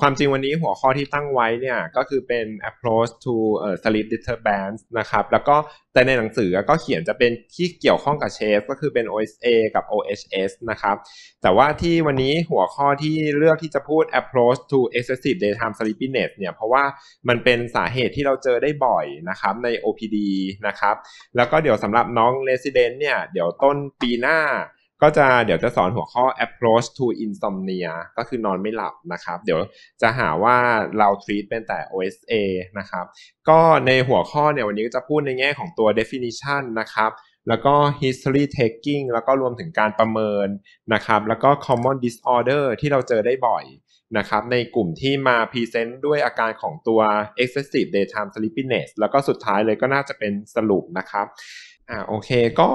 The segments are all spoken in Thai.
ความจริงวันนี้หัวข้อที่ตั้งไว้เนี่ยก็คือเป็น approach to sleep disturbance นะครับแล้วก็แต่ในหนังสือก็เขียนจะเป็นที่เกี่ยวข้องกับเชฟก็คือเป็น OSA กับ OHS นะครับแต่ว่าที่วันนี้หัวข้อที่เลือกที่จะพูด approach to excessive daytime sleepiness เนี่ยเพราะว่ามันเป็นสาเหตุที่เราเจอได้บ่อยนะครับใน OPD นะครับแล้วก็เดี๋ยวสำหรับน้อง resident เนี่ยเดี๋ยวต้นปีหน้าก็จะเดี๋ยวจะสอนหัวข้อ approach to insomnia ก็คือนอนไม่หลับนะครับ เดี๋ยวจะหาว่าเรา treat เป็นแต่ OSA นะครับ ก็ในหัวข้อเนี่ยวันนี้ก็จะพูดในแง่ของตัว definition นะครับ แล้วก็ history taking แล้วก็รวมถึงการประเมินนะครับ แล้วก็ common disorder ที่เราเจอได้บ่อยนะครับ ในกลุ่มที่มา present ด้วยอาการของตัว excessive daytime sleepiness แล้วก็สุดท้ายเลยก็น่าจะเป็นสรุปนะครับอ่าโอเคก็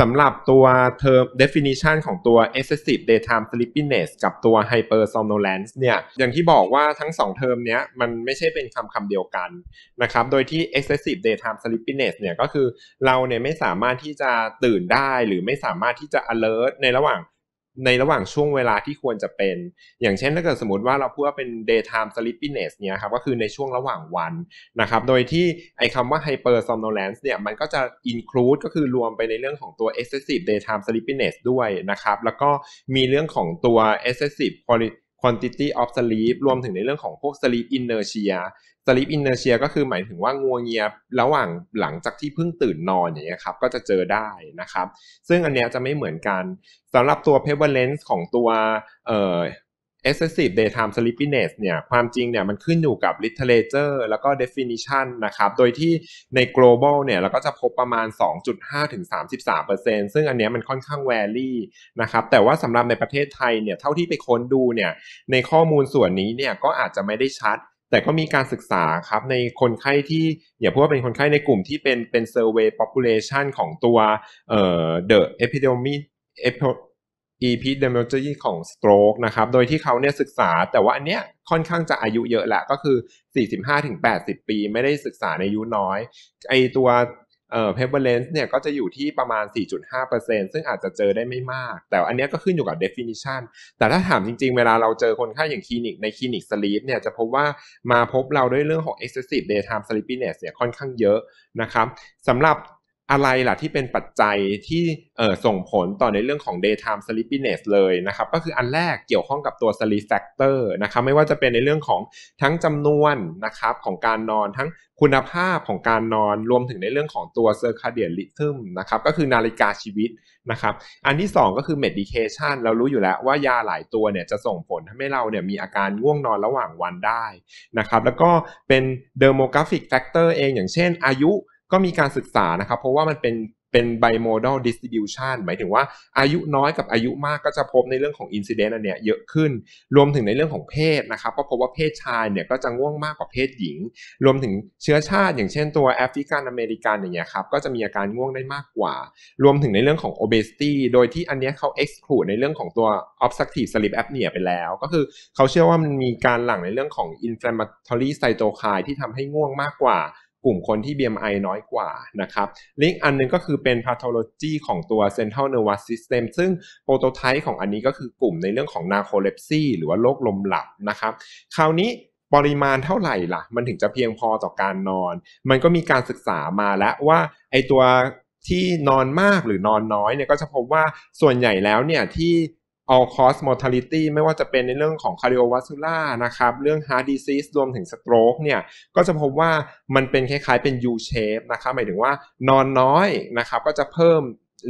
สำหรับตัวเทอร์ definition ของตัว excessive daytime sleepiness กับตัว hypersomnolence เนี่ยอย่างที่บอกว่าทั้งสองเทอมเนี้ยมันไม่ใช่เป็นคำคำเดียวกัน นะครับโดยที่ excessive daytime sleepiness เนี่ยก็คือเราเนี่ยไม่สามารถที่จะตื่นได้หรือไม่สามารถที่จะ alert ในระหว่างในระหว่างช่วงเวลาที่ควรจะเป็น อย่างเช่นถ้าเกิดสมมติว่าเราพูดว่าเป็น daytime sleepiness เนี่ยครับ ก็คือในช่วงระหว่างวันนะครับ โดยที่ไอ้คำว่า hyper somnolence เนี่ย มันก็จะ include ก็คือรวมไปในเรื่องของตัว excessive daytime sleepiness ด้วยนะครับ แล้วก็มีเรื่องของตัว excessive quality quantity of sleep รวมถึงในเรื่องของพวก sleep inertia sleep inertia ก็คือหมายถึงว่างัวเงียระหว่างหลังจากที่เพิ่งตื่นนอนอย่างเงี้ยครับก็จะเจอได้นะครับซึ่งอันเนี้ยจะไม่เหมือนกันสำหรับตัว prevalence ของตัวเอ่อ excessive daytime sleepiness เนี่ยความจริงเนี่ยมันขึ้นอยู่กับ literature แล้วก็ definition นะครับโดยที่ใน global เนี่ยเราก็จะพบประมาณ 2.5ถึง33%ซึ่งอันเนี้ยมันค่อนข้าง vary นะครับแต่ว่าสำหรับในประเทศไทยเนี่ยเท่าที่ไปค้นดูเนี่ยในข้อมูลส่วนนี้เนี่ยก็อาจจะไม่ได้ชัด แต่ก็มีการศึกษาครับในคนไข้ที่อย่าพูดว่าเป็นคนไข้ในกลุ่มที่เป็นเป็น survey population ของตัวเอ่อ the epidemic epidemiology ของ stroke นะครับ โดยที่เขาเนี่ยศึกษา แต่ว่าอันเนี้ยค่อนข้างจะอายุเยอะแหละ ก็คือ 45-80 ปี ไม่ได้ศึกษาในอายุน้อย ไอตัวเอ่อ prevalence เนี่ยก็จะอยู่ที่ประมาณ 4.5%ซึ่งอาจจะเจอได้ไม่มาก แต่อันเนี้ยก็ขึ้นอยู่กับ definition แต่ถ้าถามจริงๆ เวลาเราเจอคนไข้อย่างคลินิกในคลินิก sleep เนี่ย จะพบว่ามาพบเราด้วยเรื่องของ excessive daytime sleepiness เนี่ยค่อนข้างเยอะนะครับสำหรับอะไรล่ะที่เป็นปัจจัยที่ส่งผลต่อในเรื่องของ daytime sleepiness เลยนะครับ ก็คืออันแรกเกี่ยวข้องกับตัว sleep factor นะครับไม่ว่าจะเป็นในเรื่องของ ทั้งจำนวนนะครับของการนอนทั้งคุณภาพของการนอนรวมถึงในเรื่องของตัว circadian rhythm นะครับก็คือนาฬิกาชีวิตนะครับอันที่ 2 ก็คือ medication เรารู้อยู่แล้วว่ายาหลายตัวเนี่ยจะส่งผลทำให้เราเนี่ยมีอาการง่วงนอนระหว่างวันได้นะครับแล้วก็เป็น demographic factor เองอย่างเช่น อายุก็มีการศึกษานะครับเพราะว่ามันเป็นเป็น bimodal distribution หมายถึงว่าอายุน้อยกับอายุมากก็จะพบในเรื่องของ incident อันเนี้ยเยอะขึ้นรวมถึงในเรื่องของเพศนะครับก็พบว่าเพศชายเนี่ยก็จะง่วงมากกว่าเพศหญิง รวมถึงเชื้อชาติ อย่างเช่นตัวแอฟริกันอเมริกันอย่างเงี้ยครับก็จะมีอาการง่วงได้มากกว่า รวมถึงในเรื่องของ obesity โดยที่อันเนี้ยเขา exclude ในเรื่องของตัว obstructive sleep apnea ไปแล้วก็คือเขาเชื่อว่ามันมีการหลั่งในเรื่องของ inflammatory cytokine ที่ทำให้ง่วงมากกว่ากลุ่มคนที่ BMI น้อยกว่านะครับ ลิงก์อันนึงก็คือเป็น pathology ของตัว central nervous system ซึ่งโปรโตไทป์ของอันนี้ก็คือกลุ่มในเรื่องของ narcolepsy หรือว่าโรคลมหลับนะครับ คราวนี้ปริมาณเท่าไหร่ล่ะ มันถึงจะเพียงพอต่อการนอน มันก็มีการศึกษามาแล้วว่าไอตัวที่นอนมากหรือนอนน้อยเนี่ยก็จะพบว่าส่วนใหญ่แล้วเนี่ยที่ all cause mortality ไม่ว่าจะเป็นในเรื่องของ cardiovascular นะครับเรื่อง heart disease รวมถึง stroke เนี่ยก็จะพบว่ามันเป็นคล้ายๆเป็น U shape นะครับหมายถึงว่านอนน้อยนะครับก็จะเพิ่ม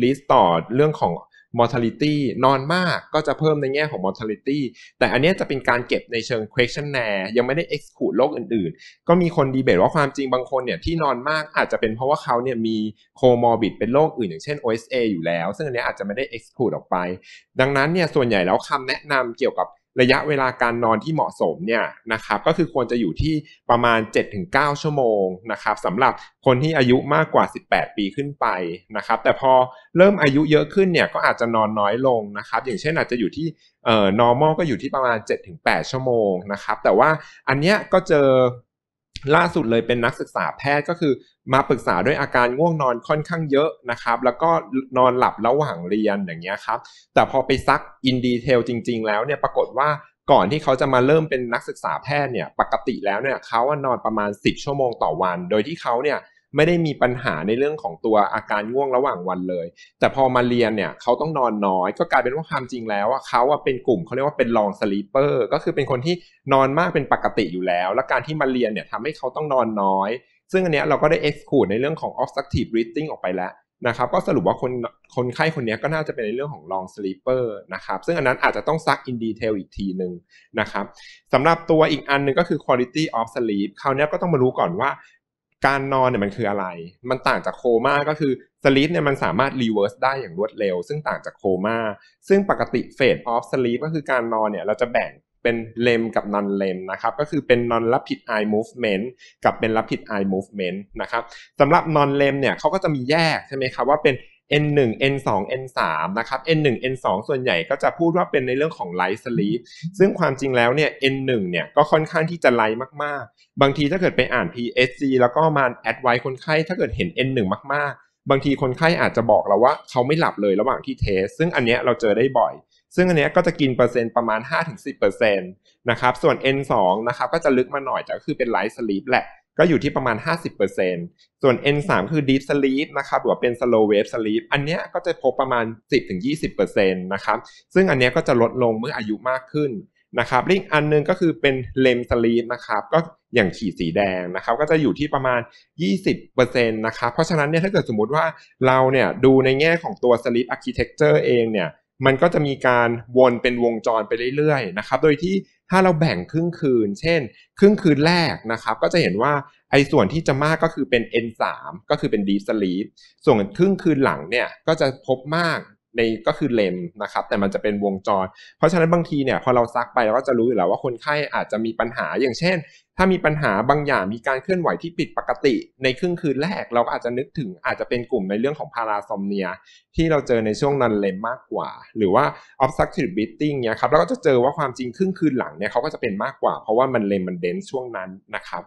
ลิสต์ต่อเรื่องของ mortality นอนมากก็จะเพิ่มในแง่ของ mortality แต่อันนี้จะเป็นการเก็บในเชิง questionnaire ยังไม่ได้ exclude โรคอื่น ๆ ก็มีคนดีเบตว่าความจริงบางคนเนี่ยที่นอนมากอาจจะเป็นเพราะว่าเขาเนี่ยมี comorbid เป็นโรคอื่นอย่างเช่น OSA อยู่แล้ว ซึ่งอันนี้อาจจะไม่ได้ exclude ออกไป ดังนั้นเนี่ยส่วนใหญ่แล้วคำแนะนำเกี่ยวกับระยะเวลาการนอนที่เหมาะสมเนี่ยนะครับ ก็คือควรจะอยู่ที่ประมาณ 7-9 ชั่วโมงนะครับสำหรับคนที่อายุมากกว่า 18 ปีขึ้นไปนะครับ แต่พอเริ่มอายุเยอะขึ้นเนี่ยก็อาจจะนอนน้อยลงนะครับ อย่างเช่นอาจจะอยู่ที่เอ่อ normal ก็อยู่ที่ประมาณ 7-8 ชั่วโมงนะครับ แต่ว่าอันเนี้ยก็เจอล่าสุดเลยเป็นนักศึกษาแพทย์ก็คือมาปรึกษาด้วยอาการง่วงนอนค่อนข้างเยอะนะครับ แล้วก็นอนหลับระหว่างเรียนอย่างเงี้ยครับ แต่พอไปซักอินดีเทลจริง ๆ แล้วเนี่ยปรากฏว่าก่อนที่เขาจะมาเริ่มเป็นนักศึกษาแพทย์เนี่ยปกติแล้วเนี่ยเขา่นอนประมาณ 10 ชั่วโมงต่อวันโดยที่เขาเนี่ยไม่ได้มีปัญหาในเรื่องของตัวอาการง่วงระหว่างวันเลย แต่พอมาเรียนเนี่ยเขาต้องนอนน้อย ก็กลายเป็นว่าความจริงแล้วว่าเขาเป็นกลุ่มเขาเรียกว่าเป็นลองสลีปเปอร์ก็คือเป็นคนที่นอนมากเป็นปกติอยู่แล้ว และการที่มาเรียนเนี่ยทำให้เขาต้องนอนน้อย ซึ่งอันเนี้ยเราก็ได้ exclude ในเรื่องของ obstructive breathing ออกไปแล้วนะครับ ก็สรุปว่าคนคนไข้คนนี้ก็น่าจะเป็นในเรื่องของ long sleeper นะครับ ซึ่งอันนั้นอาจจะต้องซัก in detail อีกทีหนึ่งนะครับสำหรับตัวอีกอันนึงก็คือ quality of sleep คราวนี้ก็ต้องมารู้ก่อนว่าการนอนเนี่ยมันคืออะไร มันต่างจากโคม่าก็คือสลิปเนี่ยมันสามารถรีเวิร์สได้อย่างรวดเร็ว ซึ่งต่างจากโคม่า ซึ่งปกติเฟสออฟสลิปก็คือการนอนเนี่ยเราจะแบ่งเป็นเลมกับนอนเลมนะครับ ก็คือเป็นอนรับผิด eye movement กับเป็นับผิด eye movement นะครับสำหรับนอนเลมเนี่ยเขาก็จะมีแยกใช่ไหมครับว่าเป็น N1 N2 N3 นะครับ N1 N2 ส่วนใหญ่ก็จะพูดว่าเป็นในเรื่องของไลท์สลีปซึ่งความจริงแล้วเนี่ย N1 เนี่ยก็ค่อนข้างที่จะไลท์มากๆ บางทีถ้าเกิดไปอ่าน p s c แล้วก็มาแอดไว้คนไข้ถ้าเกิดเห็น N1 มากๆ บางทีคนไข้อาจจะบอกเราว่าเขาไม่หลับเลยระหว่างที่เทสซึ่งอันเนี้ยเราเจอได้บ่อย ซึ่งอันเนี้ยก็จะกินเปอร์เซ็นต์ประมาณ 5-10%นะครับ ส่วน N2 นะครับก็จะลึกมาหน่อยแต่ก็คือเป็นไลท์สลีปแหละก็อยู่ที่ประมาณ 50%ส่วน N3 คือ Deep Sleep นะครับ หรือว่าเป็น Slow Wave Sleep อันนี้ก็จะพบประมาณ 10-20%นะครับ ซึ่งอันนี้ก็จะลดลงเมื่ออายุมากขึ้นนะครับลิงอันนึงก็คือเป็น REM sleep นะครับ ก็อย่างขีดสีแดงนะครับ ก็จะอยู่ที่ประมาณ 20%นะครับ เพราะฉะนั้นเนี่ยถ้าเกิดสมมติว่าเราเนี่ย ดูในแง่ของตัว sleep architecture เองเนี่ย มันก็จะมีการวนเป็นวงจรไปเรื่อยๆนะครับ โดยที่ถ้าเราแบ่งครึ่งคืน เช่น ครึ่งคืนแรกนะครับ ก็จะเห็นว่าไอ้ส่วนที่จะมากก็คือเป็น N3 ก็คือเป็น deep sleep ส่วนครึ่งคืนหลังเนี่ยก็จะพบมากในก็คือเลมนะครับ แต่มันจะเป็นวงจร เพราะฉะนั้นบางทีเนี่ยพอเราซักไปเราก็จะรู้อยู่แล้วว่าคนไข้อาจจะมีปัญหาอย่างเช่นถ้ามีปัญหาบางอย่างมีการเคลื่อนไหวที่ผิดปกติในครึ่งคืนแรกเราก็อาจจะนึกถึงอาจจะเป็นกลุ่มในเรื่องของพาราซอมเนียที่เราเจอในช่วงนันเลมมากกว่า หรือว่า obstructive breathing เนี่ยครับเราก็จะเจอว่าความจริงครึ่งคืนหลังเนี่ยเขาก็จะเป็นมากกว่าเพราะว่ามันเลมมันเดนช่วงนั้นนะครับ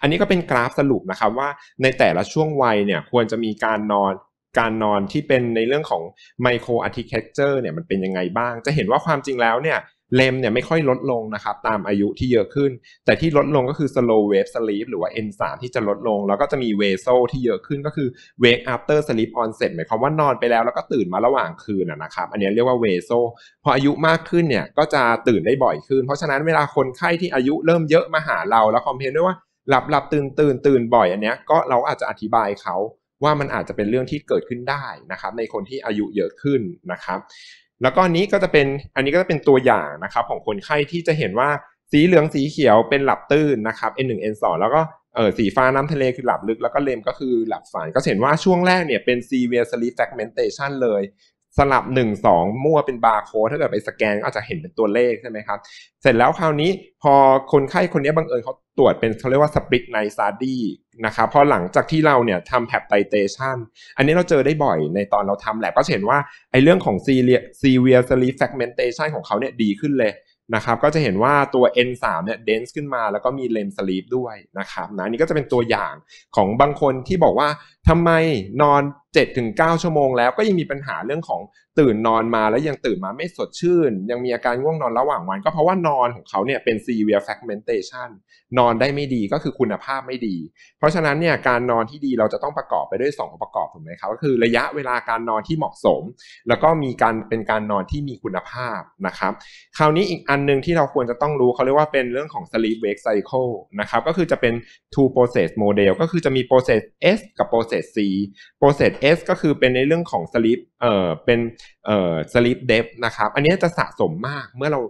อันนี้ก็เป็นกราฟสรุปนะครับว่าในแต่ละช่วงวัยเนี่ยควรจะมีการนอนการนอนที่เป็นในเรื่องของไมโครอาร์ติเคเจอร์เนี่ยมันเป็นยังไงบ้าง จะเห็นว่าความจริงแล้วเนี่ยเลมเนี่ยไม่ค่อยลดลงนะครับตามอายุที่เยอะขึ้น แต่ที่ลดลงก็คือ slow wave sleep หรือว่า N3 ที่จะลดลง แล้วก็จะมี vaso ที่เยอะขึ้นก็คือ wake after sleep onset หมายความว่านอนไปแล้วแล้วก็ตื่นมาระหว่างคืนนะครับ อันนี้เรียกว่า vaso พออายุมากขึ้นเนี่ยก็จะตื่นได้บ่อยขึ้น เพราะฉะนั้นเวลาคนไข้ที่อายุเริ่มเยอะมาหาเรา แล้วคอมเพลนด้วยว่าหลับหลับตื่นตื่นตื่นบ่อยอันเนี้ยก็เราอาจจะอธิบายเขาว่ามันอาจจะเป็นเรื่องที่เกิดขึ้นได้นะครับในคนที่อายุเยอะขึ้นนะครับแล้วก็อันนี้ก็จะเป็นอันนี้ก็จะเป็นตัวอย่างนะครับ ของคนไข้ที่จะเห็นว่าสีเหลืองสีเขียวเป็นหลับตื้นนะครับ N1 N2 แล้วก็เออสีฟ้าน้ำทะเลคือหลับลึก แล้วก็เลมก็คือหลับฝัน ก็เห็นว่าช่วงแรกเนี่ยเป็น severe sleep fragmentation เลยสลับ 1 2 มั่วเป็นบาร์โค้ดถ้าเกิดไปสแกนก็อาจจะเห็นเป็นตัวเลขใช่ไหมครับ เสร็จแล้วคราวนี้พอคนไข้ คนนี้บังเอิญเขาตรวจเป็นเขาเรียกว่าสปริตไนซาดีนะครับ พอหลังจากที่เราเนี่ยทำแพปไตเตชันอันนี้เราเจอได้บ่อยในตอนเราทำแหละก็เห็นว่าไอ้เรื่องของซีเรียซีเวียสลีแฟกเมนเตชันของเขาเนี่ยดีขึ้นเลยนะครับก็จะเห็นว่าตัว N3 เนี่ยเดนส์ขึ้นมาแล้วก็มีเลมสลีปด้วยนะครับนะนี่ก็จะเป็นตัวอย่างของบางคนที่บอกว่าทำไมนอน 7-9 ชั่วโมง แล้วก็ยังมีปัญหาเรื่องของตื่นนอนมาแล้วยังตื่นมาไม่สดชื่น ยังมีอาการง่วงนอนระหว่างวันก็เพราะว่านอนของเขาเนี่ยเป็น severe fragmentation นอนได้ไม่ดีก็คือคุณภาพไม่ดี เพราะฉะนั้นเนี่ยการนอนที่ดีเราจะต้องประกอบไปด้วย2องค์ประกอบถูกไหมครับก็คือระยะเวลาการนอนที่เหมาะสม แล้วก็มีการเป็นการนอนที่มีคุณภาพนะครับคราวนี้อีกอันนึงที่เราควรจะต้องรู้เขาเรียกว่าเป็นเรื่องของ sleep wake cycle นะครับก็คือจะเป็น two process model ก็คือจะมี process S กับ process Process C Process S ก็คือเป็นในเรื่องของ Sleep เอ่อ เป็น เอ่อ Sleep d e p t นะครับ อันนี้จะสะสมมากเมื่อเรา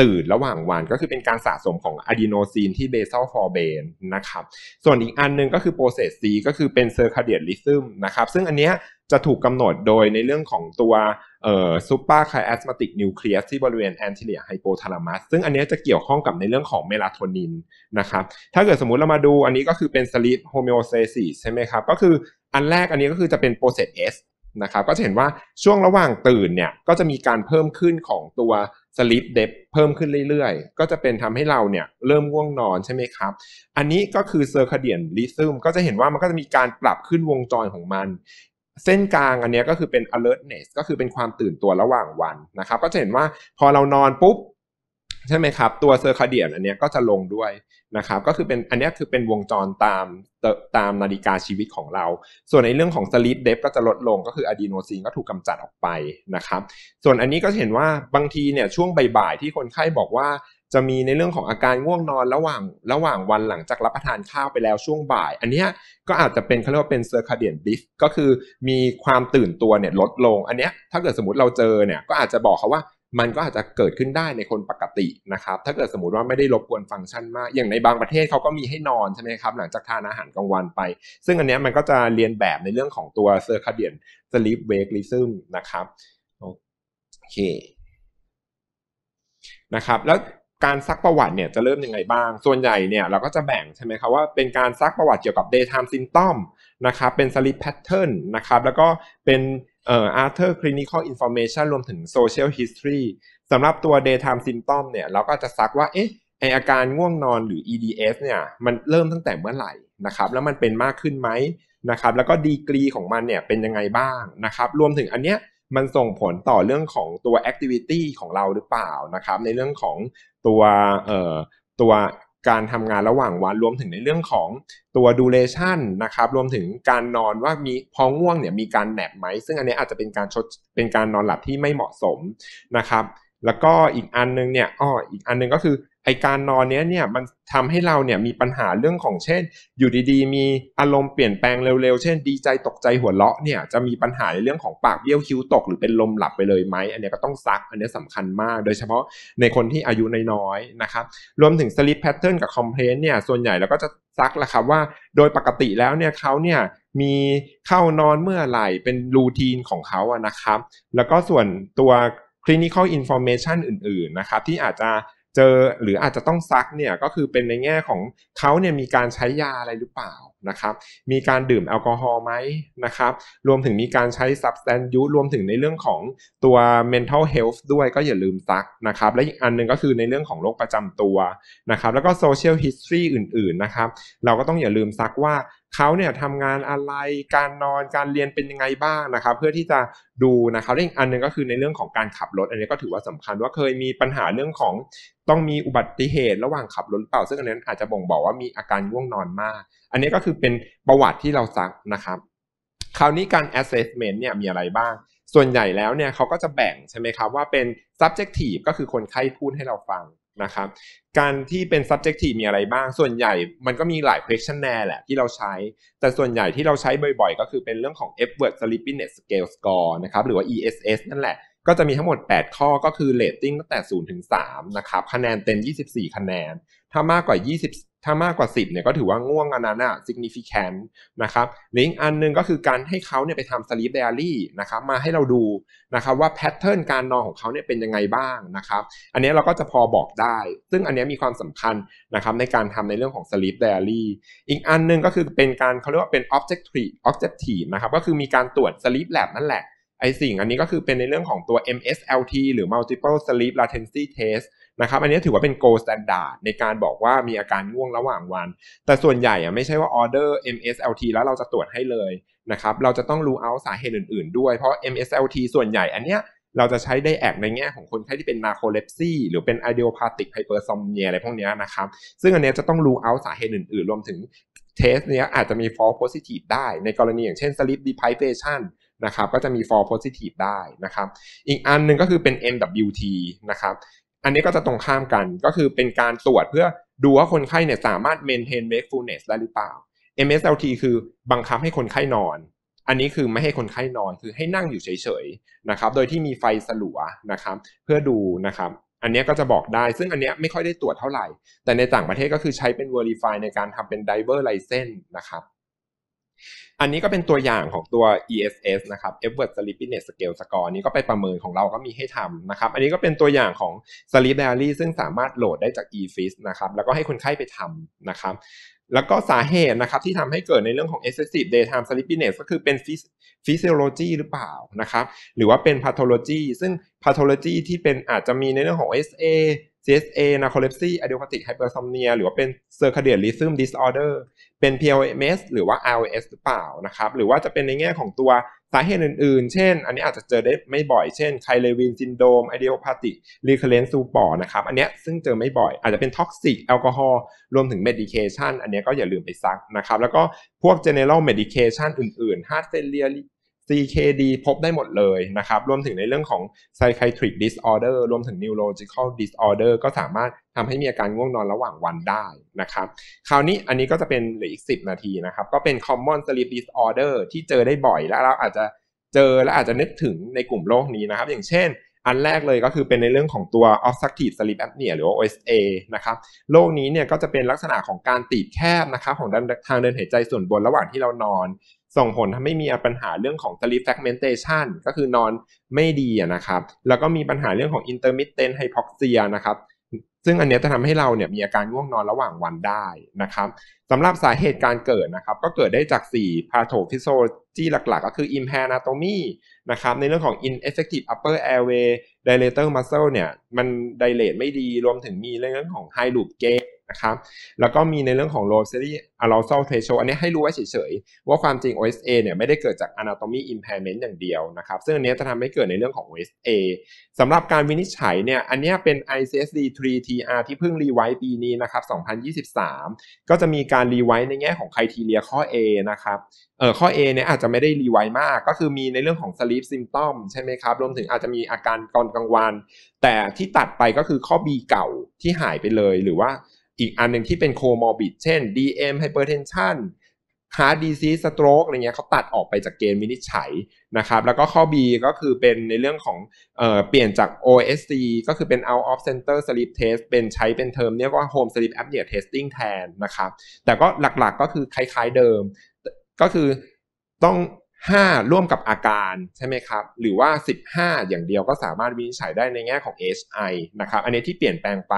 ตื่นระหว่างวันก็คือเป็นการสะสมของอะดีโนซีนที่เบซอลฟอร์เบนนะครับส่วนอีกอันนึงก็คือโปรเซสซีก็คือเป็นเซอร์คาเดียลิซึมนะครับซึ่งอันเนี้ยจะถูกกำหนดโดยในเรื่องของตัวเอ่อซูเปอร์ไคแอสมาติกนิวเคลียสที่บริเวณแอนติเลียไฮโปทาลามัสซึ่งอันนี้จะเกี่ยวข้องกับในเรื่องของเมลาโทนินนะครับถ้าเกิดสมมุติเรามาดูอันนี้ก็คือเป็นสลิปโฮเมโอเซซิสใช่ไหมครับ ก็คืออันแรกอันนี้ก็คือจะเป็นโปรเซสเอสนะครับก็จะเห็นว่าช่วงระหว่างตื่นเนี่ยก็จะมีการเพิ่มขึ้นของตัวสลิปเดบเพิ่มขึ้นเรื่อยๆ ก็จะเป็นทำให้เราเนี่ยเริ่มง่วงนอนใช่ไหมครับ อันนี้ก็คือเซอร์คเดียนลิซึมก็จะเห็นว่ามันก็จะมีการปรับขึ้นวงจรของมัน เส้นกลางอันนี้ก็คือเป็น alertness ก็คือเป็นความตื่นตัวระหว่างวันนะครับ ก็จะเห็นว่าพอเรานอนปุ๊บใช่ไหมครับ ตัวเซอร์คาเดียนอันนี้ก็จะลงด้วยนะครับก็คือเป็นอันนี้คือเป็นวงจรตามตามนาฬิกาชีวิตของเรา ส่วนในเรื่องของสลิปเดฟก็จะลดลง ก็คืออะดีโนซีนก็ถูกกาจัดออกไปนะครับส่วนอันนี้ก็เห็นว่าบางทีเนี่ยช่วงบ่ายๆที่คนไข้บอกว่าจะมีในเรื่องของอาการง่วงนอนระหว่างระหว่างวันหลังจากรับประทานข้าวไปแล้วช่วงบ่าย อันนี้ก็อาจจะเป็นเขาเรียกว่าเป็นเซอร์คาเดียนบิฟก็คือมีความตื่นตัวเนี่ยลดลง อันนี้ถ้าเกิดสมมติเราเจอเนี่ยก็อาจจะบอกเขาว่ามันก็อาจจะเกิดขึ้นได้ในคนปกตินะครับ ถ้าเกิดสมมติว่าไม่ได้รบกวนฟังก์ชันมาก อย่างในบางประเทศเขาก็มีให้นอนใช่ไหมครับหลังจากทานอาหารกลางวันไป ซึ่งอันนี้มันก็จะเรียนแบบในเรื่องของตัวเซอร์คาเดียนสลิปเวกลิซึมนะครับ โอเคนะครับ แล้วการซักประวัติเนี่ยจะเริ่มยังไงบ้างส่วนใหญ่เนี่ยเราก็จะแบ่งใช่ไหมครับว่าเป็นการซักประวัติเกี่ยวกับ daytime symptom นะครับเป็นสลิปแพทเทิร์นนะครับแล้วก็เป็นเอ่ออาเธอร์คลินิคอลอินฟอร์เมชันรวมถึงโซเชียลฮิสตอรีสำหรับตัว Daytime Symptom เนี่ยเราก็จะซักว่าเอ๊ะไออาการง่วงนอนหรือ EDS เนี่ยมันเริ่มตั้งแต่เมื่อไหร่นะครับแล้วมันเป็นมากขึ้นไหมนะครับแล้วก็ดีกรีของมันเนี่ยเป็นยังไงบ้างนะครับรวมถึงอันเนี้ยมันส่งผลต่อเรื่องของตัว activity ของเราหรือเปล่านะครับในเรื่องของตัวเอ่อตัวการทำงานระหว่างวันรวมถึงในเรื่องของตัวดูเลชันนะครับ รวมถึงการนอนว่ามีพอง่วงเนี่ยมีการแหนบไหม ซึ่งอันนี้อาจจะเป็นการชดเป็นการนอนหลับที่ไม่เหมาะสมนะครับ แล้วก็อีกอันนึงเนี่ยอ้ออีกอันนึงก็คือไอการนอนเนี้ยเนี่ยมันทำให้เราเนี่ยมีปัญหาเรื่องของเช่นอยู่ดีๆ มีอารมณ์เปลี่ยนแปลงเร็วๆ เช่นดีใจตกใจหัวเราะเนี่ยจะมีปัญหาในเรื่องของปากเบี้ยวคิ้วตกหรือเป็นลมหลับไปเลยไหม อันนี้ก็ต้องซักอันนี้สำคัญมากโดยเฉพาะในคนที่อายุน้อยๆนะครับรวมถึงสลิปแพทเทิร์นกับคอมเพลนเนี่ยส่วนใหญ่เราก็จะซักละครับว่า โดยปกติแล้วเนี่ยเขาเนี่ยมีเข้านอนเมื่อไหร่เป็นรูทีนของเขาอะนะครับ แล้วก็ส่วนตัว clinical information อื่นๆนะครับที่อาจจะเจอหรืออาจจะต้องซักเนี่ยก็คือเป็นในแง่ของเขาเนี่ยมีการใช้ยาอะไรหรือเปล่านะครับมีการดื่มแอลกอฮอล์ไหมนะครับรวมถึงมีการใช้ substance use รวมถึงในเรื่องของตัว mental health ด้วยก็อย่าลืมซักนะครับและอีกอันนึงก็คือในเรื่องของโรคประจำตัวนะครับแล้วก็ social history อื่นๆนะครับเราก็ต้องอย่าลืมซักว่าเขาเนี่ยทำงานอะไร การนอน การเรียนเป็นยังไงบ้างนะครับ เพื่อที่จะดูนะครับแลอีกอันนึงก็คือในเรื่องของการขับรถอันนี้ก็ถือว่าสำคัญว่าเคยมีปัญหาเรื่องของต้องมีอุบัติเหตุระหว่างขับรถเปล่า ซึ่งอันนั้นอาจจะบ่งบอกว่ามีอาการง่วงนอนมาก อันนี้ก็คือเป็นประวัติที่เราซักนะครับ คราวนี้การ assessment เนี่ยมีอะไรบ้าง ส่วนใหญ่แล้วเนี่ยเขาก็จะแบ่งใช่ไหมครับว่าเป็น subjective ก็คือคนไข้พูดให้เราฟังนะครับการที่เป็น subjective มีอะไรบ้างส่วนใหญ่มันก็มีหลาย questionnaire แหละที่เราใช้ แต่ส่วนใหญ่ที่เราใช้บ่อยๆ ก็คือเป็นเรื่องของ e d w a r d Sleepiness Scale Score นะครับ หรือว่า ESS นั่นแหละ ก็จะมีทั้งหมด 8 ข้อก็คือ rating ตั้งแต่ 0 ถึง 3 นะครับ คะแนนเต็ม 24 คะแนน ถ้ามากกว่า 20ถ้ามากกว่า 10 เนี่ย ก็ถือว่าง่วงอันนั้นอะ significant นะครับหรืออีกอันนึงก็คือการให้เขาเนี่ยไปทำ sleep diary นะครับ มาให้เราดูนะครับว่าแพทเทิร์นการนอนของเขาเนี่ยเป็นยังไงบ้าง นะครับ อันนี้เราก็จะพอบอกได้ ซึ่งอันนี้มีความสำคัญนะครับในการทำในเรื่องของ sleep diary อีกอันนึงก็คือเป็นการเขาเรียกว่าเป็น objective objective นะครับก็คือมีการตรวจ sleep lab นั่นแหละไอสิ่งอันนี้ก็คือเป็นในเรื่องของตัว MSLT หรือ Multiple Sleep Latency Test นะครับอันนี้ถือว่าเป็นโกลสแตนดาร์ดในการบอกว่ามีอาการง่วงระหว่างวัน แต่ส่วนใหญ่อะไม่ใช่ว่าออเดอร์ MSLT แล้วเราจะตรวจให้เลยนะครับเราจะต้องรู้เอาสาเหตุอื่นๆด้วยเพราะ MSLT ส่วนใหญ่อันเนี้ยเราจะใช้ได้แอกในแง่ของคนไข้ที่เป็นนาโคเลปซี่หรือเป็นอดโอพาติกไฮเปอร์ซอมเนียอะไรพวกนี้นะครับ ซึ่งอันนี้จะต้องรู้เอาสาเหตุอื่นๆ รวมถึง เทสเนี้ยอาจจะมีฟอร์ e p o s i t i ได้ในกรณีอย่างเช่นสลิปดีไพเฟชันนะครับก็จะมีฟอร์ e p o s i t i ได้นะครับอีกอันหนึ่งก็คือเป็น NWT นะครับอันนี้ก็จะตรงข้ามกันก็คือเป็นการตรวจเพื่อดูว่าคนไข้เนี่ยสามารถ maintain wakefulness ได้หรือเปล่า MSLT คือบังคับให้คนไข้นอน อันนี้คือไม่ให้คนไข้นอนคือให้นั่งอยู่เฉย ๆ นะครับ โดยที่มีไฟสลัวนะครับ เพื่อดูนะครับ อันนี้ก็จะบอกได้ซึ่งอันนี้ไม่ค่อยได้ตรวจเท่าไหร่ แต่ในต่างประเทศก็คือใช้เป็น Verify ในการทำเป็น Diver License นะครับอันนี้ก็เป็นตัวอย่างของตัว ESS นะครับ Effort Sleepiness Scale Score นี้ก็ไปประเมินของเราก็มีให้ทำนะครับ อันนี้ก็เป็นตัวอย่างของ Sleep Diary ซึ่งสามารถโหลดได้จาก eFIS นะครับ แล้วก็ให้คนไข้ไปทำนะครับ แล้วก็สาเหตุนะครับที่ทำให้เกิดในเรื่องของ excessive daytime sleepiness ก็คือเป็น physiology หรือเปล่านะครับ หรือว่าเป็น pathology ซึ่ง pathology ที่เป็นอาจจะมีในเรื่องของ SA CSA narcolepsy idiopathic hypersomnia หรือว่าเป็น circadian rhythm disorder เป็น PLMS หรือว่า RLS หรือเปล่านะครับ หรือว่าจะเป็นในแง่ของตัวสาเหตุอื่นๆ เช่นอันนี้อาจจะเจอได้ไม่บ่อย เช่นไคลเลวินซินโดมอะด o โอพาติรีเคเ r นซูปอร์นะครับอันนี้ซึ่งเจอไม่บ่อยอาจจะเป็นท็อกซิกแอลกอฮอล์รวมถึงเมดิเคชันอันนี้ก็อย่าลืมไปซักนะครับแล้วก็พวกเจเนอเรลเมดิเคชันอื่นๆฮาร์ดเ a i เ u ีย CKD พบได้หมดเลยนะครับ รวมถึงในเรื่องของ psychiatric disorder รวมถึง neurological disorder ก็สามารถทำให้มีอาการง่วงนอนระหว่างวันได้นะครับ คราวนี้อันนี้ก็จะเป็นหรืออีก 10 นาทีนะครับ ก็เป็น common sleep disorder ที่เจอได้บ่อยและเราอาจจะเจอและอาจจะนึกถึงในกลุ่มโรคนี้นะครับ อย่างเช่นอันแรกเลยก็คือเป็นในเรื่องของตัว obstructive sleep apnea หรือว่า OSA นะครับโรคนี้เนี่ยก็จะเป็นลักษณะของการตีบแคบนะครับของทางเดินหายใจส่วนบนระหว่างที่เรานอน ส่งผลทำให้มีปัญหาเรื่องของ sleep fragmentation ก็คือนอนไม่ดีนะครับแล้วก็มีปัญหาเรื่องของ intermittent hypoxia นะครับซึ่งอันนี้จะทำให้เราเนี่ยมีอาการง่วงนอนระหว่างวันได้นะครับสำหรับสาเหตุการเกิดนะครับ ก็เกิดได้จาก 4 p a t h o p h y s i o l o g y หลักๆ ก็คือ impair e n a t o m y นะครับในเรื่องของ ineffective upper airway dilator muscle เนี่ย มัน dilate ไม่ดี รวมถึงมี เรื่องของ high loop gain นะครับ แล้วก็มีในเรื่องของ low salary arousal threshold อันนี้ให้รู้ไว้เฉย ๆ ว่าความจริง OSA เนี่ยไม่ได้เกิดจาก anatomy impairment อย่างเดียวนะครับ ซึ่งอันนี้จะทำให้เกิดในเรื่องของ OSA สำหรับการวินิจฉัยเนี่ยอันนี้เป็น ICSD 3TR ที่เพิ่งรีไวต์ปีนี้นะครับ 2023 ก็จะมีการรีไวต์ในแง่ของ c r ทีเรียข้อ A นะครับเออข้อ A เนี่ยอาจจะไม่ได้รีไวต์มากก็คือมีในเรื่องของ sleep symptom ใช่ไหมครับรวมถึงอาจจะมีอาการตอนกลางวัน แต่ที่ตัดไปก็คือข้อ B เก่าที่หายไปเลยหรือว่าอีกอันหนึ่งที่เป็นโคมอบิดเช่น DM hypertension ฮาร์ดดีซีสโตรกอะไรเงี้ยเขาตัดออกไปจากเกณฑ์วินิจฉัยนะครับแล้วก็ข้อ B ก็คือเป็นในเรื่องของเออเปลี่ยนจาก OSC ก็คือเป็น out of center sleep test เป็นใช้เป็นเทอมเรียกว่า home sleep apnea testing แทนนะครับแต่ก็หลักๆก็คือคล้ายๆเดิมก็คือต้อง5 ร่วมกับอาการใช่ไหมครับ หรือว่า 15 อย่างเดียวก็สามารถวินิจฉัยได้ในแง่ของ HI นะครับ อันนี้ที่เปลี่ยนแปลงไป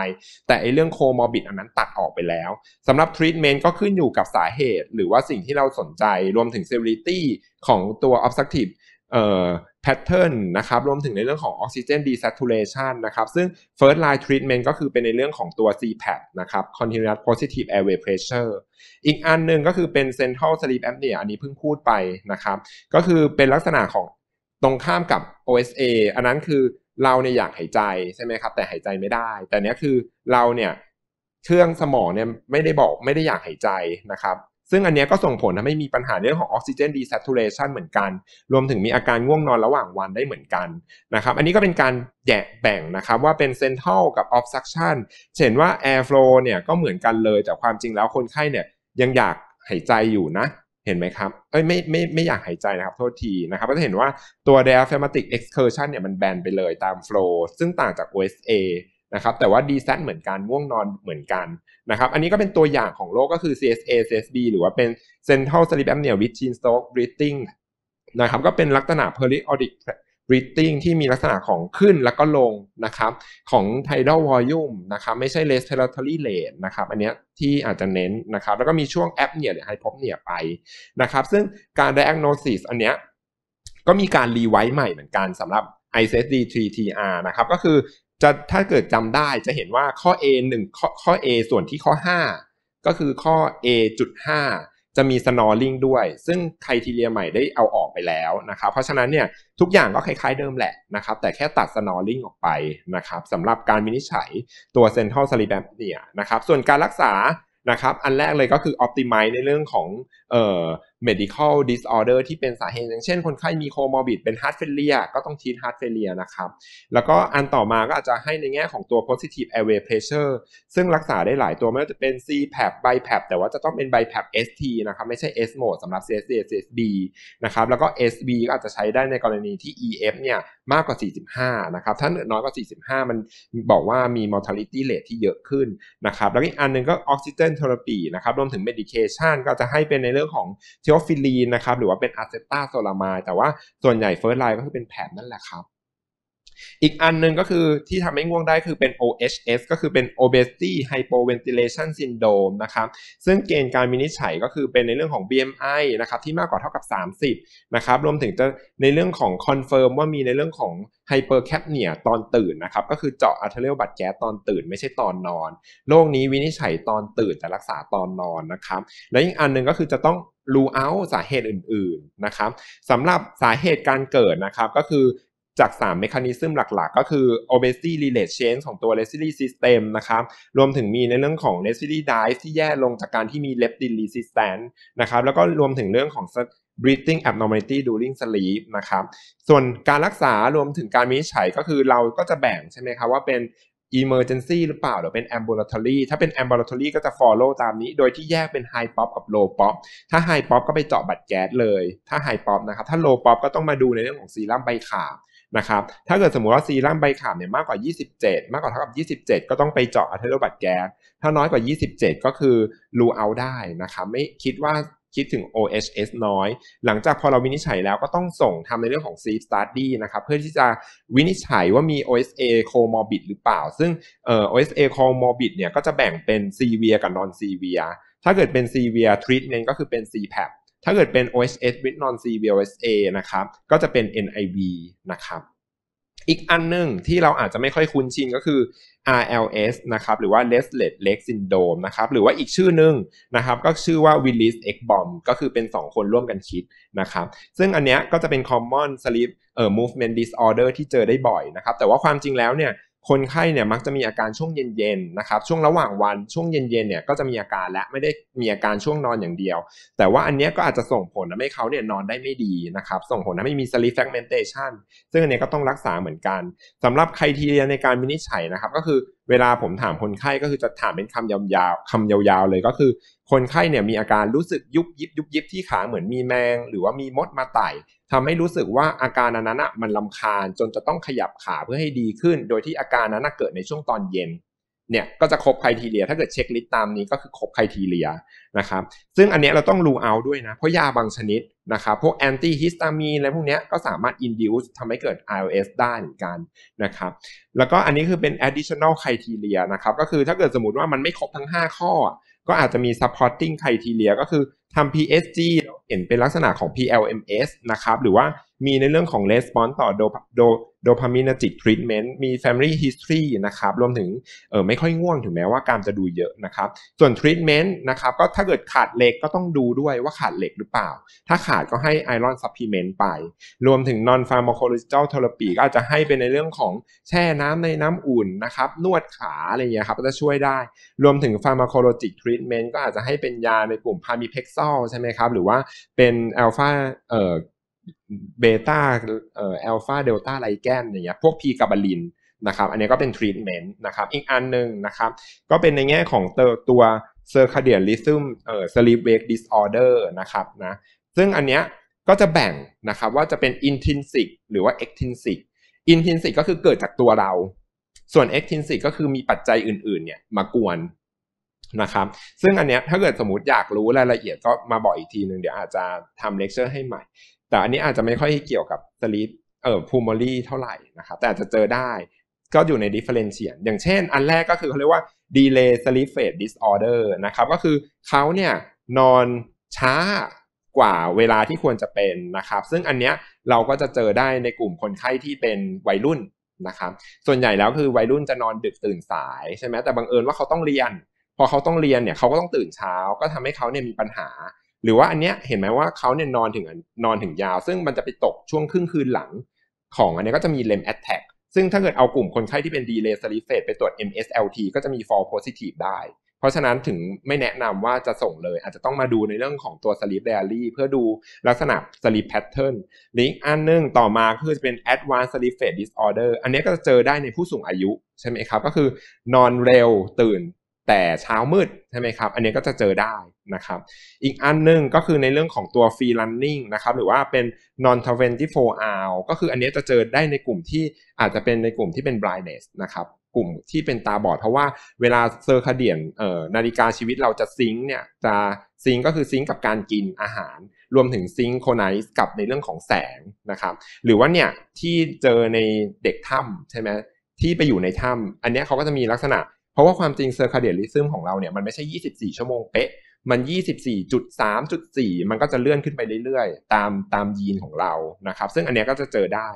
แต่ไอเรื่องโคมอบิดอันนั้นตัดออกไปแล้วสำหรับทรีทเมนต์ก็ขึ้นอยู่กับสาเหตุ หรือว่าสิ่งที่เราสนใจรวมถึงเซ s e v ริตี้ของตัว obstructive เอ่อแพทเทิร์นนะครับ รวมถึงในเรื่องของออกซิเจนดีซัตูเลชันนะครับ ซึ่ง first line treatment ก็คือเป็นในเรื่องของตัว CPAP นะครับ continuous positive airway pressure อีกอันหนึ่งก็คือเป็น central sleep apnea อันนี้เพิ่งพูดไปนะครับ ก็คือเป็นลักษณะของตรงข้ามกับ OSA อันนั้นคือเราเนี่ยอยากหายใจ ใช่ไหมครับ แต่หายใจไม่ได้ แต่เนี้ยคือเราเนี่ย เครื่องสมองเนี่ยไม่ได้บอกไม่ได้อยากหายใจนะครับซึ่งอันนี้ก็ส่งผลทำให้มีปัญหาเรื่องของออกซิเจนดีแซทูเรชันเหมือนกัน รวมถึงมีอาการง่วงนอนระหว่างวันได้เหมือนกันนะครับ อันนี้ก็เป็นการแยกแบ่งนะครับว่าเป็นเซนทรัลกับออฟซักชันเห็นว่าแอร์ฟลูเนี่ยก็เหมือนกันเลย แต่ความจริงแล้วคนไข้เนี่ยยังอยากหายใจอยู่นะ เห็นไหมครับ เอ้ยไม่ไม่ไม่อยากหายใจนะครับโทษทีนะครับก็จะเห็นว่าตัว diaphragmatic excursion เนี่ยมันแบนไปเลยตาม f l o ์ซึ่งต่างจาก OSA นะครับแต่ว่า d s ซเหมือนกันม่วงนอนเหมือนกันนะครับอันนี้ก็เป็นตัวอย่างของโรคก็คือ CSA c s b หรือว่าเป็น Central Sleep Apnea with Chin Stroke Breathing นะครับก็เป็นลักษณะ periodic breathing ที่มีลักษณะของขึ้นแล้วก็ลงนะครับ ของ tidal volume นะครับไม่ใช่ respiratory rate นะครับอันนี้ที่อาจจะเน้นนะครับแล้วก็มีช่วง apnea หรือ hypopnea ไปนะครับซึ่งการ diagnosis อันนี้ก็มีการรีไวซ์ใหม่เหมือนกันสำหรับ ISD 3TR นะครับก็คือจะถ้าเกิดจำได้จะเห็นว่าข้อ A 1ข้อข้อ A ส่วนที่ข้อ 5 ก็คือข้อ A จุด5จะมี snoring ด้วย ซึ่งไครทีเรียใหม่ได้เอาออกไปแล้วนะครับเพราะฉะนั้นเนี่ยทุกอย่างก็คล้ายๆเดิมแหละนะครับแต่แค่ตัด snoring ออกไปนะครับสำหรับการวินิจฉัยตัว central sleep apnea นะครับส่วนการรักษานะครับอันแรกเลยก็คือ optimize ในเรื่องของเอ่อ medical disorder ที่เป็นสาเหตุอย่างเช่น คนไข้มี comorbid เป็น heart failure ก็ต้อง treat heart failure นะครับแล้วก็อันต่อมาก็อาจจะให้ในแง่ของตัว positive airway pressure ซึ่งรักษาได้หลายตัวไม่ว่าจะเป็น CPAP BiPAP แต่ว่าจะต้องเป็น BiPAP ST นะครับไม่ใช่ S mode สำหรับ CSD CSB นะครับแล้วก็ SB ก็อาจจะใช้ได้ในกรณีที่ EF เนี่ยมากกว่า 45 นะครับ ถ้าน้อยกว่า 45 มันบอกว่ามี mortality rate ที่เยอะขึ้นนะครับแล้วอีกอันนึงก็ oxygen therapy นะครับรวมถึง medication ก็จะให้เป็นในเรื่องรื่องของเทโอฟิลีนนะครับหรือว่าเป็นอะเซตาโซลามายแต่ว่าส่วนใหญ่เฟิร์สไลน์ก็คือเป็นแผนนั่นแหละครับอีกอันนึงก็คือที่ทำให้ง่วงได้คือเป็น OHS ก็คือเป็น Obesity Hypoventilation Syndrome นะครับ ซึ่งเกณฑ์การวินิจฉัยก็คือเป็นในเรื่องของ BMI นะครับที่มากกว่าเท่ากับ 30นะครับรวมถึงจะในเรื่องของ confirm ว่ามีในเรื่องของ hypercapnia ียตอนตื่นนะครับก็คือเจาะอัลเทเรียลบัตแก๊ตอนตื่นไม่ใช่ตอนนอนโรคนี้วินิจฉัยตอนตื่น แต่รักษาตอนนอนนะครับและอีกอันหนึ่งก็คือจะต้องรูเอาสาเหตุอื่นๆนะครับสำหรับสาเหตุการเกิดนะครับก็คือจาก3 mechanism หลักๆ ก็คือ obesity related change ของตัว r e s i r a t y system นะครับ รวมถึงมีในเรื่องของ r e s i r a t y d i e ที่แย่ลงจากการที่มี leptin resistance นะครับ แล้วก็รวมถึงเรื่องของ breathing abnormality during sleep นะครับ ส่วนการรักษารวมถึงการวินิจฉัยก็คือเราก็จะแบ่งใช่ไหมครับว่าเป็น emergency หรือเปล่าหรือเป็น ambulatory ถ้าเป็น ambulatory ก็จะ follow ตามนี้ โดยที่แยกเป็น high pop กับ low pop ถ้า high pop ก็ไปเจาะบัตรแก๊สเลย ถ้า high pop นะครับ ถ้า low pop ก็ต้องมาดูในเรื่องของซีรั่มใบขาวนะครับ ถ้าเกิดสมมติว่าซีรั่มใบขาวเนี่ยมากกว่า 27 มากกว่าเท่ากับ 27 ก็ต้องไปเจาะอัเทโรบัตแก๊ส ถ้าน้อยกว่า 27 ก็คือรูเอาได้นะครับ ไม่คิดว่าคิดถึง OHS น้อย หลังจากพอเราวินิจฉัยแล้วก็ต้องส่งทำในเรื่องของ Sleep Study นะครับ เพื่อที่จะวินิจฉัยว่ามี OSA comorbid หรือเปล่า ซึ่ง OSA comorbid เนี่ยก็จะแบ่งเป็น severe กับ non severe ถ้าเกิดเป็น severe treatment ก็คือเป็น CPAP ถ้าเกิดเป็น OSS with non CVOSA นะครับ ก็จะเป็น NIV นะครับ อีกอันหนึ่งที่เราอาจจะไม่ค่อยคุ้นชินก็คือ RLS นะครับ หรือว่า Restless Leg Syndrome นะครับ หรือว่าอีกชื่อหนึ่งนะครับ ก็ชื่อว่า Willis X Bomb ก็คือเป็น 2 คนร่วมกันคิดนะครับ ซึ่งอันเนี้ยก็จะเป็น common sleep เอ่อ movement disorder ที่เจอได้บ่อยนะครับ แต่ว่าความจริงแล้วเนี่ยคนไข้เนี่ยมักจะมีอาการช่วงเย็นๆนะครับช่วงระหว่างวันช่วงเย็นๆเนี่ยก็จะมีอาการและไม่ได้มีอาการช่วงนอนอย่างเดียว แต่ว่าอันนี้ก็อาจจะส่งผลทำให้เขาเนี่ยนอนได้ไม่ดีนะครับส่งผลทำให้มี sleep fragmentation ซึ่งอันนี้ก็ต้องรักษาเหมือนกัน สำหรับใครที่เรียนในการวินิจฉัยนะครับก็คือเวลาผมถามคนไข้ก็คือจะถามเป็นคำยาวๆคำายาวๆเลยก็คือคนไข้เนี่ยมีอาการรู้สึกยุบยิบยุบยิบที่ขาเหมือนมีแมง หรือว่ามีมดมาไต่ทำให้รู้สึกว่าอาการนั้นน่ะมันลาคาญ จนจะต้องขยับขาเพื่อให้ดีขึ้น โดยที่อาการนั้นเกิดในช่วงตอนเย็นเนี่ยก็จะครบไครทีเรีย ถ้าเกิดเช็คลิสต์ตามนี้ก็คือครบไครทีเรียนะครับซึ่งอันนี้เราต้องรูเอาด้วยนะเพราะยาบางชนิดนะครับพวกแอนตี้ฮิสตามีนอะไรพวกนี้ก็สามารถอินดิวส์ทำให้เกิด ILS ได้เหมือนกันนะครับแล้วก็อันนี้คือเป็น additional ครทีเรียนะครับก็คือถ้าเกิดสมมติว่ามันไม่ครบทั้ง 5 ข้อก็อาจจะมี supporting criteria ก็คือทำ PSG เห็นเป็นลักษณะของ PLMS นะครับ หรือว่ามีในเรื่องของ response ต่อโดพามินจิกทรีทเมนต์มี family history นะครับ รวมถึงเออไม่ค่อยง่วงถึงแม้ว่าการจะดูเยอะนะครับ ส่วนทรี a เมนต์นะครับก็ถ้าเกิดขาดเหล็กก็ต้องดูด้วยว่าขาดเหล็กหรือเปล่า ถ้าขาดก็ให้ i r รอนซัพพลีเมนต์ไป รวมถึง non pharmacological therapy ก็อาจจะให้เป็นในเรื่องของแช่น้ำในน้ำอุ่นนะครับนวดขาอะไรอย่างเงี้ยครับก็จะช่วยได้ รวมถึง pharmacologic treatment ก็อาจจะให้เป็นยาในกลุ่มพามิเพ็กซอลใช่ไหมครับ หรือว่าเป็นอลฟาเอ่อเบต้าเอลฟาเดลต้าไลแกนอย่างเงี้ยพวกพีกาบาลินนะครับอันนี้ก็เป็นทรีทเมนต์นะครับอีกอันหนึ่งนะครับ ก็เป็นในแง่ของตัวเซอร์คาเดียนลิซึมเอ่อสลีปเวกดิสออเดอร์นะครับนะซึ่งอันเนี้ยก็จะแบ่งนะครับว่าจะเป็นอินทินสิกหรือว่าเอ็กทินสิกอินทินสิกก็คือเกิดจากตัวเรา ส่วนอ็กทินสิกก็คือมีปัจจัยอื่นๆเนี่ยมากวนนะครับซึ่งอันเนี้ยถ้าเกิดสมมติอยากรู้รายละเอียดก็มาบอกอีกทีหนึ่งเดี๋ยวอาจจะทำเลคเชอร์ให้ใหม่แต่อันนี้อาจจะไม่ค่อยเกี่ยวกับสลีปเอ่อพูมอรี่เท่าไหร่นะครับแต่อาจจะเจอได้ก็อยู่ในดิเฟอเรนเชียนอย่างเช่นอันแรกก็คือเขาเรียกว่า delay sleep phase disorder นะครับก็คือเขาเนี่ยนอนช้ากว่าเวลาที่ควรจะเป็นนะครับซึ่งอันเนี้ยเราก็จะเจอได้ในกลุ่มคนไข้ที่เป็นวัยรุ่นนะครับส่วนใหญ่แล้วคือวัยรุ่นจะนอนดึกตื่นสายใช่ไหมแต่บังเอิญว่าเขาต้องเรียน พอเขาต้องเรียนเนี่ยเขาก็ต้องตื่นเช้า ก็ทำให้เขาเนี่ยมีปัญหาหรือว่าอันเนี้ยเห็นไหมว่าเขาเนี่ยนอนถึงนอนถึงยาว ซึ่งมันจะไปตกช่วงครึ่งคืนหลัง ของอันนี้ก็จะมีเลมแอตแทกซึ่งถ้าเกิดเอากลุ่มคนไข้ที่เป็นดีเลย์สล e p เฟตไปตรวจ MSLT ก็จะมีฟอร์โพซิทีฟได้ เพราะฉะนั้นถึงไม่แนะนำว่าจะส่งเลย อาจจะต้องมาดูในเรื่องของตัวสลิปเดลี่เพื่อดูลักษณะลิ e แพทเทิร์นหรืออีกอันนึงต่อมาคือจะเป็นแอดวานซ์สลิ e เฟตดิสออเดอร์อันนี้ก็จะเจอได้ในผู้สูงอายุใช่ไหมครับก็คือนอนเร็วตื่นแต่เช้ามืดใช่ไหมครับ อันนี้ก็จะเจอได้นะครับอีกอันนึงก็คือในเรื่องของตัว free running นะครับหรือว่าเป็น non 24 hour ก็คืออันนี้จะเจอได้ในกลุ่มที่อาจจะเป็นในกลุ่มที่เป็น blindness นะครับกลุ่มที่เป็นตาบอด เพราะว่าเวลาเซอร์คาเดียนนาฬิกาชีวิตเราจะซิง์เนี่ยจะซิงก็คือซิงกับการกินอาหาร รวมถึงซิง์โคไนส์กับในเรื่องของแสงนะครับหรือว่าเนี่ยที่เจอในเด็กถ้ำใช่ไหมที่ไปอยู่ในถ้ำอันนี้เขาก็จะมีลักษณะเพราะว่าความจริงเซอร์คาเดียลิซึมของเราเนี่ย มันไม่ใช่ 24 ชั่วโมงเป๊ะ มัน 24.3.4 มันก็จะเลื่อนขึ้นไปเรื่อย ๆ ตามตามยีนของเรานะครับ ซึ่งอันนี้ก็จะเจอได้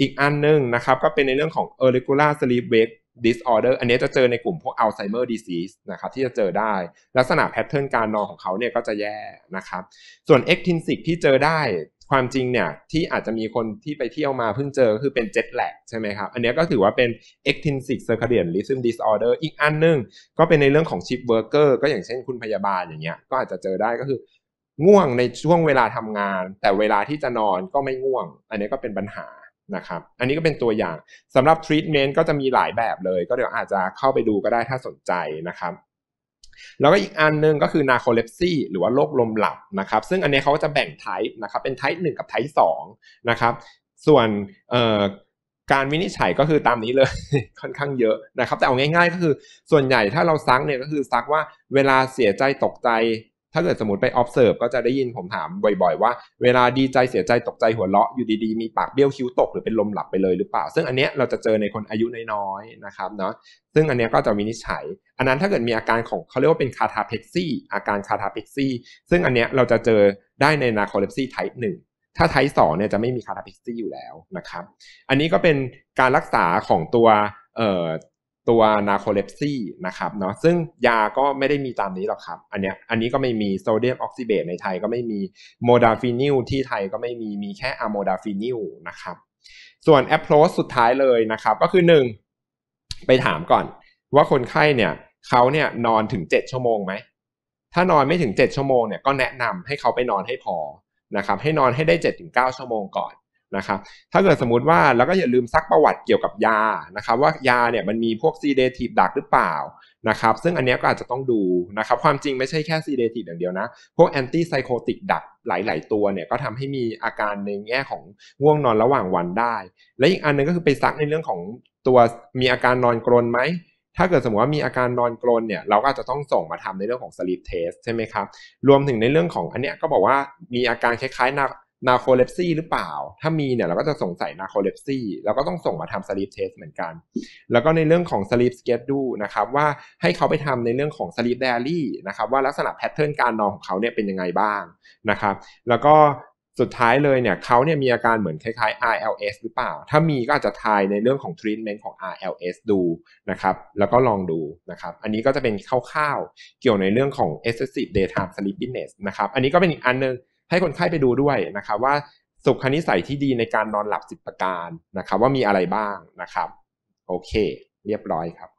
อีกอันนึงนะครับ ก็เป็นในเรื่องของ irregular sleep wake disorder อันนี้จะเจอในกลุ่มพวก Alzheimer disease นะครับที่จะเจอได้ลักษณะแพทเทิร์นการนอนของเขาเนี่ยก็จะแย่นะครับ ส่วน ectinsic ที่เจอได้ความจริงเนี่ย ที่อาจจะมีคนที่ไปเที่ยวมาเพิ่งเจอคือเป็นเจ็ตแลกใช่ไหมครับ อันนี้ก็ถือว่าเป็น extrinsic circadian rhythm disorder อีกอันนึง ก็เป็นในเรื่องของ shift worker ก็อย่างเช่นคุณพยาบาลอย่างเงี้ยก็อาจจะเจอได้ก็คือ ง่วงในช่วงเวลาทำงาน แต่เวลาที่จะนอนก็ไม่ง่วง อันนี้ก็เป็นปัญหานะครับ อันนี้ก็เป็นตัวอย่างสำหรับ treatment ก็จะมีหลายแบบเลย ก็เดี๋ยวอาจจะเข้าไปดูก็ได้ถ้าสนใจนะครับแล้วก็อีกอันนึงก็คือนาโคเลปซีหรือว่าโรคลมหลับนะครับ ซึ่งอันนี้เขาจะแบ่งไทป์นะครับ เป็นไทป์หนึ่งกับไทป์สองนะครับ ส่วนการวินิจฉัยก็คือตามนี้เลยค่อนข้างเยอะนะครับ แต่เอาง่ายๆก็คือส่วนใหญ่ถ้าเราซักเนี่ยก็คือซักว่าเวลาเสียใจตกใจถ้าเกิดสมมติไป observe ก็จะได้ยินผมถามบ่อยๆ ว่าเวลาดีใจเสียใจตกใจหัวเราะอยู่ดีๆ มีปากเบี้ยวคิ้วตกหรือเป็นลมหลับไปเลยหรือเปล่า ซึ่งอันเนี้ยเราจะเจอในคนอายุน้อยๆ นะครับเนาะซึ่งอันเนี้ยก็จะวินิจฉัย อันนั้นถ้าเกิดมีอาการของเขาเรียกว่าเป็นคาทาเพ็กซี่อาการคาทาเพ็กซี่ซึ่งอันเนี้ยเราจะเจอได้ในนาคอเลปซี่ไทป์หนึ่งถ้าไทป์สองเนี่ยจะไม่มีคาทาเพ็กซี่อยู่แล้วนะครับอันนี้ก็เป็นการรักษาของตัวตัวนาโคเลปซี่นะครับเนาะซึ่งยาก็ไม่ได้มีตามนี้หรอกครับ อันเนี้ยอันนี้ก็ไม่มีโซเดียมออกซิเบตในไทยก็ไม่มีโมดาฟินิลที่ไทยก็ไม่มี มีแค่อะโมดาฟินิลนะครับ ส่วนแอปโรสสุดท้ายเลยนะครับ ก็คือ1ไปถามก่อนว่าคนไข้เนี่ยเขาเนี่ยนอนถึง 7 ชั่วโมงไหม ถ้านอนไม่ถึง 7 ชั่วโมงเนี่ยก็แนะนำให้เขาไปนอนให้พอนะครับให้นอนให้ได้ 7-9 ชั่วโมงก่อนนะครับถ้าเกิดสมมติว่าแล้วก็อย่าลืมซักประวัติเกี่ยวกับยานะครับว่ายาเนี่ยมันมีพวกซีเดทีฟดักหรือเปล่านะครับซึ่งอันนี้ก็อาจจะต้องดูนะครับความจริงไม่ใช่แค่ซีเดทีฟอย่างเดียวนะ พวกแอนตี้ไซโคติกดักหลาย ๆ ตัวเนี่ยก็ทำให้มีอาการในแง่ของง่วงนอนระหว่างวันได้ และอีกอันนึงก็คือไปซักในเรื่องของตัวมีอาการนอนกรนไหม ถ้าเกิดสมมติว่ามีอาการนอนกรนเนี่ยเราก็จะต้องส่งมาทำในเรื่องของสลิปเทสใช่ไหมครับรวมถึงในเรื่องของอันเนี้ยก็บอกว่ามีอาการคล้าย ๆ นนาโคเลปซีหรือเปล่า ถ้ามีเนี่ยเราก็จะสงสัยนาโคเลปซีแล้วก็ต้องส่งมาทำสลีปเทสเหมือนกัน แล้วก็ในเรื่องของสลีปสเกจดูนะครับ ว่าให้เขาไปทำในเรื่องของสลีปเดลี่นะครับว่าลักษณะแพทเทิร์นการนอนของเขาเนี่ยเป็นยังไงบ้างนะครับ แล้วก็สุดท้ายเลยเนี่ยเขาเนี่ยมีอาการเหมือนคล้ายๆ RLS หรือเปล่า ถ้ามีก็อาจจะทายในเรื่องของทรีทเมนต์ของ RLS ดูนะครับแล้วก็ลองดูนะครับ อันนี้ก็จะเป็นคร่าวๆเกี่ยวในเรื่องของ excessive daytime sleepiness นะครับ อันนี้ก็เป็นอีกอันนึงให้คนไข้ไปดูด้วยนะครับ ว่าสุขนิสัยที่ดีในการนอนหลับสิบประการนะครับว่ามีอะไรบ้างนะครับ โอเคเรียบร้อยครับ